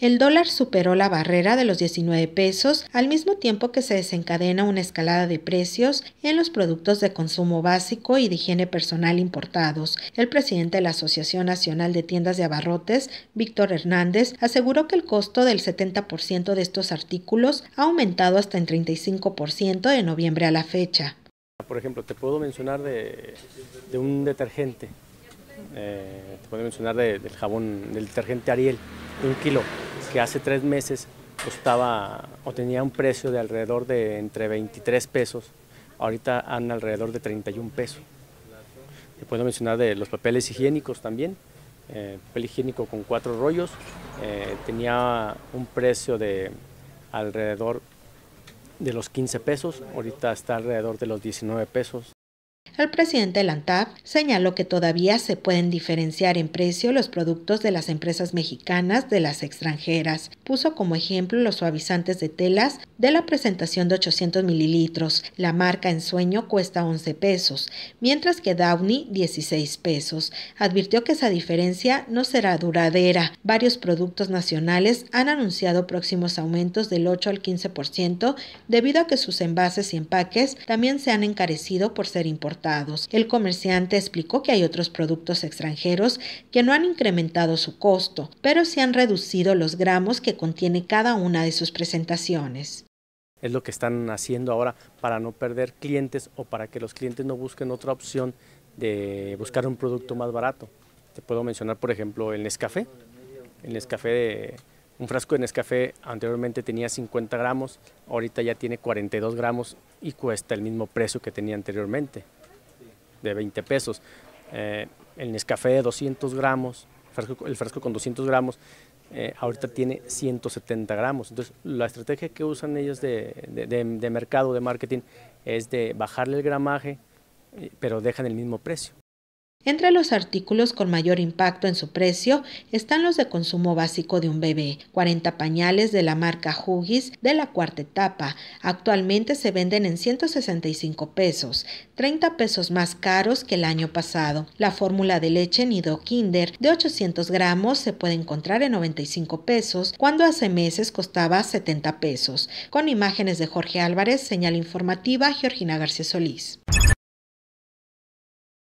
El dólar superó la barrera de los 19 pesos al mismo tiempo que se desencadena una escalada de precios en los productos de consumo básico y de higiene personal importados. El presidente de la Asociación Nacional de Tiendas de Abarrotes, Víctor Hernández, aseguró que el costo del 70% de estos artículos ha aumentado hasta en 35% de noviembre a la fecha. Por ejemplo, te puedo mencionar de, un detergente, eh, te puedo mencionar del jabón, del detergente Ariel, un kilo que hace tres meses costaba o tenía un precio de alrededor de entre 23 pesos, ahorita han alrededor de 31 pesos. Te puedo mencionar de los papeles higiénicos también, eh, papel higiénico con cuatro rollos, eh, tenía un precio de alrededor de los 15 pesos, ahorita está alrededor de los 19 pesos el presidente de la señaló que todavía se pueden diferenciar en precio los productos de las empresas mexicanas de las extranjeras. Puso como ejemplo los suavizantes de telas de la presentación de 800 mililitros. La marca en sueño cuesta 11 pesos, mientras que Downey 16 pesos. Advirtió que esa diferencia no será duradera. Varios productos nacionales han anunciado próximos aumentos del 8 al 15% debido a que sus envases y empaques también se han encarecido por ser importados el comerciante explicó que hay otros productos extranjeros que no han incrementado su costo, pero se han reducido los gramos que contiene cada una de sus presentaciones. Es lo que están haciendo ahora para no perder clientes o para que los clientes no busquen otra opción de buscar un producto más barato. Te puedo mencionar, por ejemplo, el Nescafé. El Nescafé de, un frasco de Nescafé anteriormente tenía 50 gramos, ahorita ya tiene 42 gramos y cuesta el mismo precio que tenía anteriormente de 20 pesos. Eh, el Nescafé 200 gramos, el frasco con 200 gramos, eh, ahorita tiene 170 gramos. Entonces, la estrategia que usan ellos de mercado, de marketing, es de bajarle el gramaje, eh, pero dejan el mismo precio. Entre los artículos con mayor impacto en su precio están los de consumo básico de un bebé, 40 pañales de la marca Huggies de la cuarta etapa, actualmente se venden en 165 pesos, 30 pesos más caros que el año pasado. La fórmula de leche Nido Kinder de 800 gramos se puede encontrar en 95 pesos, cuando hace meses costaba 70 pesos, con imágenes de Jorge Álvarez, señal informativa Georgina García Solís.